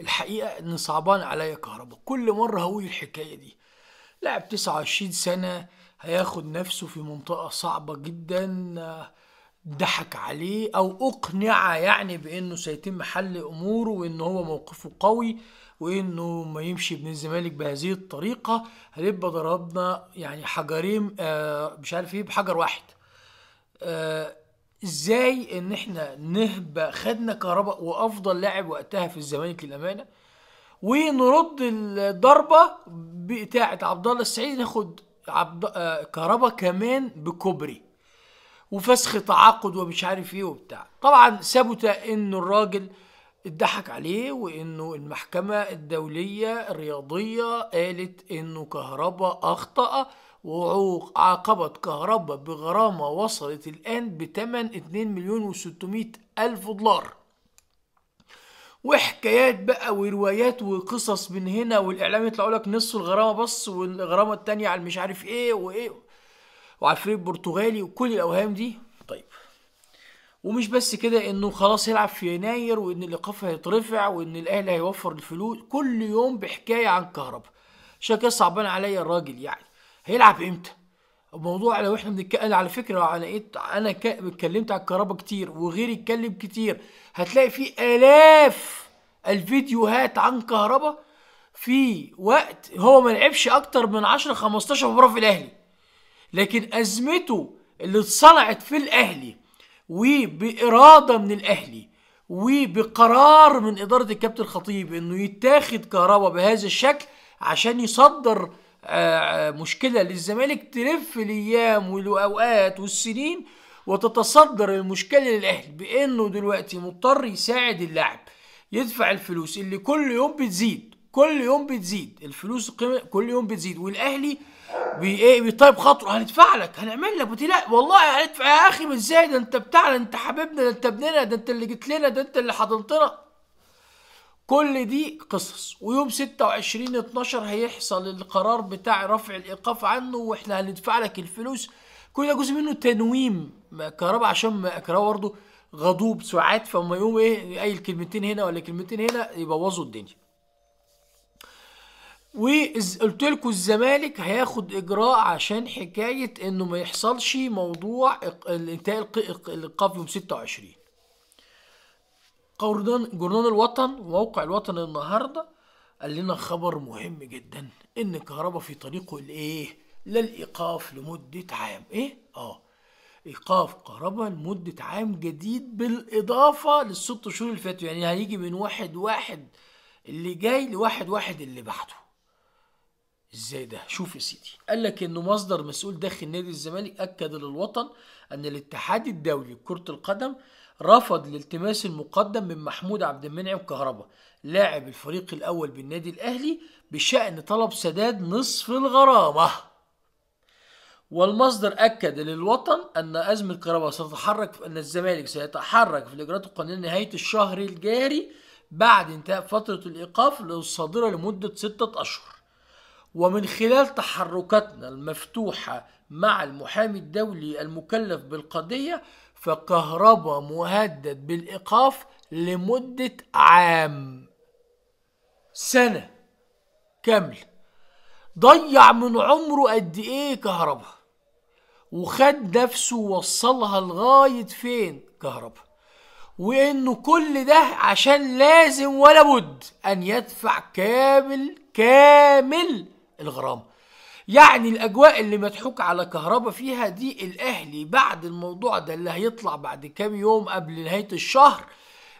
الحقيقة إن صعبان عليا كهربا كل مرة هقول الحكاية دي لاعب 29 سنة هياخد نفسه في منطقة صعبة جدا ضحك عليه أو أقنع يعني بإنه سيتم حل أموره وإن هو موقفه قوي وإنه ما يمشي ابن الزمالك بهذه الطريقة هنبقى ضربنا يعني حجرين آه، مش عارف إيه بحجر واحد آه، ازاي ان احنا نهبه خدنا كهرباء وافضل لاعب وقتها في الزمالك للامانه ونرد الضربه بتاعه عبد الله السعيد ناخد عبد... آه، كهرباء كمان بكوبري وفسخ تعاقد ومش عارف ايه وبتاع طبعا ثبت ان الراجل اتضحك عليه وانه المحكمه الدوليه الرياضيه قالت انه كهرباء اخطا وعاقبت كهربا بغرامة وصلت الآن بتمن 2 مليون و 600 ألف دولار وحكايات بقى وروايات وقصص من هنا والإعلام يطلعوا لك نص الغرامة بس والغرامة التانية على مش عارف إيه وإيه وعلى الفريق البرتغالي وكل الأوهام دي طيب ومش بس كده انه خلاص يلعب في يناير وان الايقاف هيترفع وان الاهلي هيوفر الفلوس كل يوم بحكايه عن كهرباء عشان كده صعبان عليا الراجل يعني هيلعب امتى الموضوع لو احنا بنتكلم على فكره انا لقيت انا اتكلمت على الكهرباء كتير وغيري اتكلم كتير هتلاقي في الاف الفيديوهات عن كهرباء في وقت هو ما لعبش اكتر من 10 15 مباراه في الاهلي لكن ازمته اللي اتصنعت في الاهلي وباراده من الاهلي وبقرار من اداره الكابتن الخطيب انه يتاخد كهرباء بهذا الشكل عشان يصدر آه، مشكله للزمالك تلف الايام والاوقات والسنين وتتصدر المشكله للاهلي بانه دلوقتي مضطر يساعد اللاعب يدفع الفلوس اللي كل يوم بتزيد كل يوم بتزيد الفلوس كل يوم بتزيد والاهلي بي إيه، طيب بيطيب خاطره هندفع لك هنعمل لك لا والله هندفع يا اخي مش ازاي ده انت بتاعنا انت حبيبنا ده انت ابننا ده انت اللي جيت لنا ده انت اللي حضنتنا كل دي قصص ويوم 26 12 هيحصل القرار بتاع رفع الايقاف عنه واحنا هندفع لك الفلوس كل ده جزء منه تنويم كهرباء عشان كهرباء برضه غضوب ساعات فما يقوم ايه قايل كلمتين هنا ولا كلمتين هنا يبوظوا الدنيا وقلت لكم الزمالك هياخد اجراء عشان حكايه انه ما يحصلش موضوع انتهاء الايقاف يوم 26 جردان جرنان الوطن وموقع الوطن النهارده قال لنا خبر مهم جدا ان كهربا في طريقه الايه للايقاف لمده عام ايه اه ايقاف كهربا لمده عام جديد بالاضافه للست شهور اللي فاتوا يعني هيجي من واحد واحد اللي جاي لواحد واحد اللي بعده ازاي ده شوف يا سيدي قال لك انه مصدر مسؤول داخل نادي الزمالك اكد للوطن ان الاتحاد الدولي لكره القدم رفض الالتماس المقدم من محمود عبد المنعم كهربا لاعب الفريق الأول بالنادي الأهلي بشأن طلب سداد نصف الغرامة والمصدر أكد للوطن أن أزمة كهربا ستتحرك أن الزمالك سيتحرك في الإجراءات القانونية نهاية الشهر الجاري بعد انتهاء فترة الإيقاف الصادرة لمدة ستة أشهر ومن خلال تحركاتنا المفتوحة مع المحامي الدولي المكلف بالقضية فكهربا مهدد بالإيقاف لمدة عام سنة كاملة ضيع من عمره قد إيه كهربا وخد نفسه ووصلها لغاية فين كهربا وإنه كل ده عشان لازم ولا بد أن يدفع كامل كامل الغرامه يعني الاجواء اللي مضحوك على كهربا فيها دي الاهلي بعد الموضوع ده اللي هيطلع بعد كام يوم قبل نهايه الشهر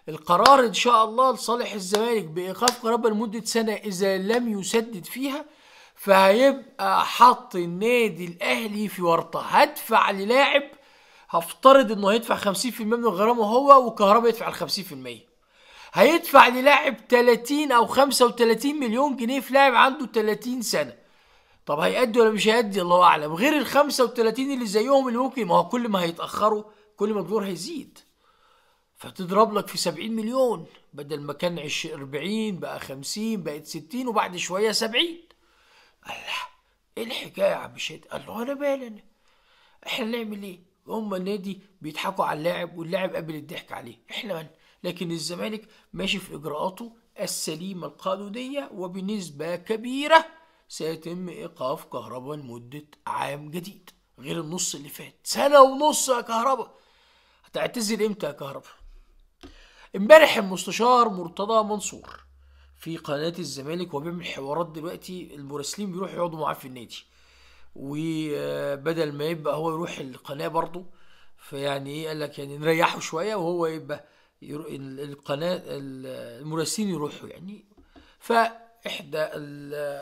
القرار ان شاء الله لصالح الزمالك بايقاف كهربا لمده سنه اذا لم يسدد فيها فهيبقى حط النادي الاهلي في ورطه هدفع للاعب هفترض انه هيدفع 50% من الغرامه هو وكهربا يدفع ال 50% هيدفع للاعب 30 او 35 مليون جنيه في لاعب عنده 30 سنه طب هيأدي ولا مش هيأدي الله اعلم غير ال 35 اللي زيهم اللي ممكن ما هو كل ما هيتاخروا كل ما الدور هيزيد فتضرب لك في 70 مليون بدل ما كان 40 بقى 50 بقت 60 وبعد شويه 70 الله ايه الحكايه يا عم شادي؟ قال له انا مالي انا احنا نعمل ايه هم النادي بيضحكوا على اللاعب واللاعب قابل الضحك عليه احنا مالنا لكن الزمالك ماشي في إجراءاته السليمة القانونية وبنسبة كبيرة سيتم إيقاف كهرباء لمدة عام جديد غير النص اللي فات سنة ونص يا كهرباء هتعتزل إمتى يا كهرباء امبارح المستشار مرتضى منصور في قناة الزمالك وبيعمل حوارات دلوقتي المراسلين بيروحوا يقعدوا معاه في النادي وبدل ما يبقى هو يروح القناة برضه فيعني ايه قال لك يعني نريحه شوية وهو يبقى القناة المراسلين يروحوا يعني فإحدى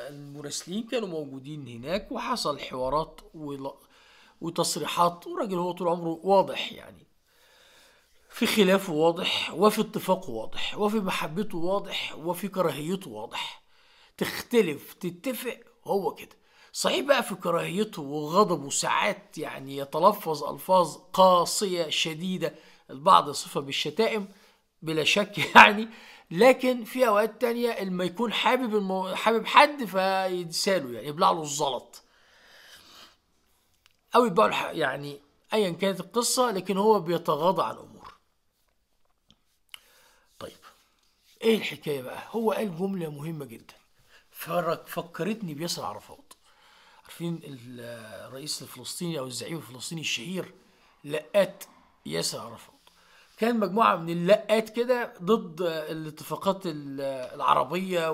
المراسلين كانوا موجودين هناك وحصل حوارات وتصريحات وراجل هو طول عمره واضح يعني في خلافه واضح وفي اتفاقه واضح وفي محبته واضح وفي كراهيته واضح تختلف تتفق هو كده صحيح بقى في كراهيته وغضبه ساعات يعني يتلفظ ألفاظ قاسية شديدة البعض صفة بالشتائم بلا شك يعني لكن في اوقات تانية لما يكون حابب المو... حابب حد فيدساله يعني يبلع له الزلط او يبقى له يعني ايا كانت القصة لكن هو بيتغاضى عن الامور طيب ايه الحكاية بقى هو قال جملة مهمة جدا فكرتني بياسر عرفات عارفين الرئيس الفلسطيني او الزعيم الفلسطيني الشهير لقات ياسر عرفات كان مجموعه من اللقات كده ضد الاتفاقات العربيه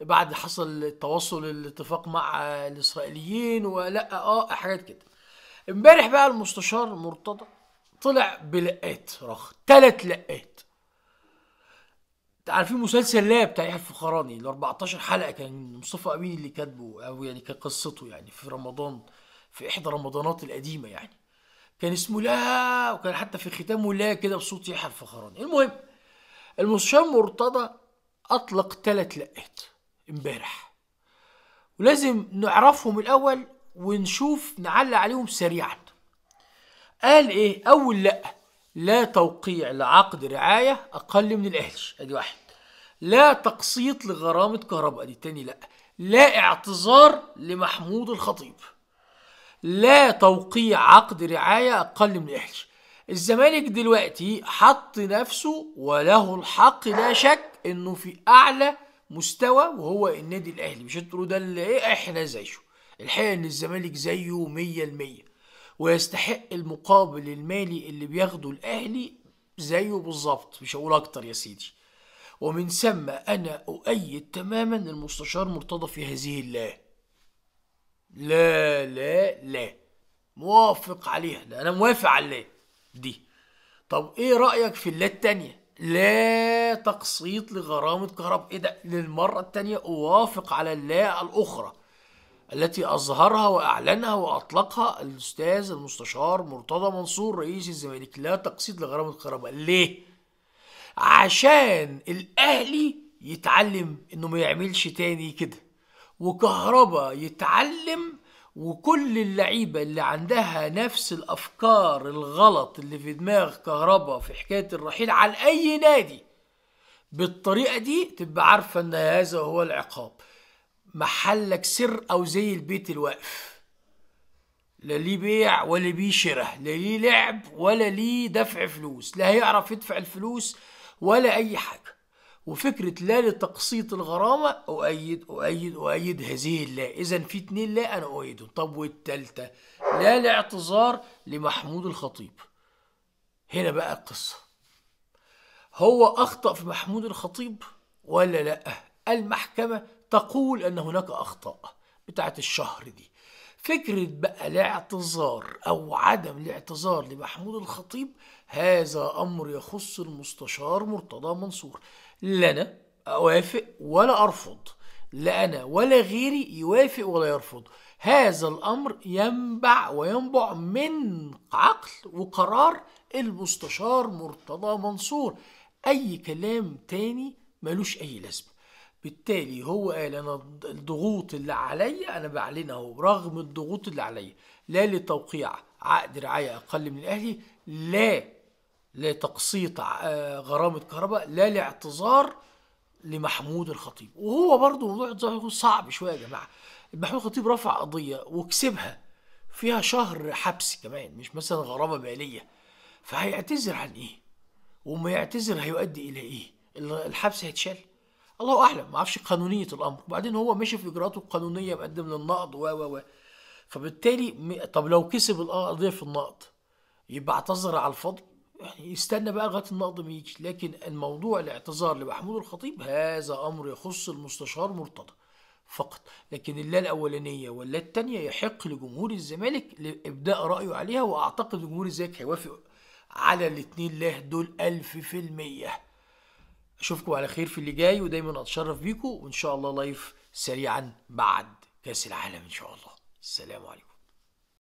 وبعد حصل التواصل الاتفاق مع الاسرائيليين ولا اه حاجات كده امبارح بقى المستشار مرتضى طلع بلقات رخ ثلاث لقات عارفين مسلسل لاب بتاع يحيى الفخراني ال 14 حلقه كان مصطفى امين اللي كاتبه او يعني كقصته يعني في رمضان في احدى رمضانات القديمه يعني كان اسمه لا وكان حتى في ختامه لا كده بصوت يحيى الفخراني المهم المستشار مرتضى اطلق ثلاث لقات امبارح ولازم نعرفهم الاول ونشوف نعلق عليهم سريعا قال ايه اول لا لا توقيع لعقد رعايه اقل من الأهلش ادي واحد لا تقسيط لغرامه كهرباء دي تاني لا لا اعتذار لمحمود الخطيب لا توقيع عقد رعاية أقل من إحدى الزمالك دلوقتي حط نفسه وله الحق لا شك إنه في أعلى مستوى وهو النادي الأهلي مش هتقولوا ده اللي إيه إحنا زيه الحقيقة إن الزمالك زيه مية المية ويستحق المقابل المالي اللي بياخده الأهلي زيه بالظبط مش هقول أكتر يا سيدي ومن ثم أنا أؤيد تماما المستشار مرتضى في هذه الله لا لا لا موافق عليها لا انا موافق على لا دي طب ايه رايك في اللات التانية لا تقسيط لغرامة كهرباء ايه ده للمرة التانية اوافق على اللا الاخرى التي اظهرها واعلنها واطلقها الاستاذ المستشار مرتضى منصور رئيس الزمالك لا تقسيط لغرامة كهرباء ليه عشان الاهلي يتعلم انه ما يعملش تاني كده وكهربا يتعلم وكل اللعيبه اللي عندها نفس الافكار الغلط اللي في دماغ كهربا في حكايه الرحيل على اي نادي بالطريقه دي تبقى عارفه ان هذا هو العقاب محلك سر او زي البيت الواقف لا ليه بيع ولا بيه شراء لا ليه لعب ولا ليه دفع فلوس لا هيعرف يدفع الفلوس ولا اي حاجه وفكرة لا لتقسيط الغرامة أؤيد أؤيد أؤيد هذه اللا إذا في اتنين لا أنا أؤيدهم طب والتالتة لا لاعتذار لمحمود الخطيب هنا بقى القصة هو أخطأ في محمود الخطيب ولا لا المحكمة تقول أن هناك أخطاء بتاعة الشهر دي فكرة بقى الاعتذار أو عدم الاعتذار لمحمود الخطيب هذا أمر يخص المستشار مرتضى منصور لا انا اوافق ولا ارفض لا انا ولا غيري يوافق ولا يرفض هذا الامر ينبع وينبع من عقل وقرار المستشار مرتضى منصور اي كلام تاني ملوش اي لازمه بالتالي هو قال انا الضغوط اللي عليا انا بعلنها رغم الضغوط اللي عليا لا لتوقيع عقد رعايه اقل من الاهلي لا لتقسيط آه، غرامة كهرباء لا لاعتذار لمحمود الخطيب وهو برضه موضوع صعب شوية يا جماعة محمود الخطيب رفع قضية وكسبها فيها شهر حبس كمان مش مثلا غرامة مالية فهيعتذر عن ايه وما يعتذر هيؤدي الى ايه الحبس هيتشال الله اعلم ما اعرفش قانونيه الامر وبعدين هو ماشي في اجراءاته القانونيه مقدم للنقض و و و فبالتالي طب لو كسب القضيه في النقض يبقى اعتذر على الفضل يعني يستنى بقى لغايه النقد ما يجي لكن الموضوع الاعتذار لمحمود الخطيب هذا امر يخص المستشار مرتضى فقط لكن اللا الاولانيه ولا الثانيه يحق لجمهور الزمالك لابداء رايه عليها واعتقد جمهور الزمالك هيوافق على الاثنين له دول ألف في المية أشوفكم على خير في اللي جاي ودايما أتشرف بيكم وإن شاء الله لايف سريعا بعد كأس العالم إن شاء الله السلام عليكم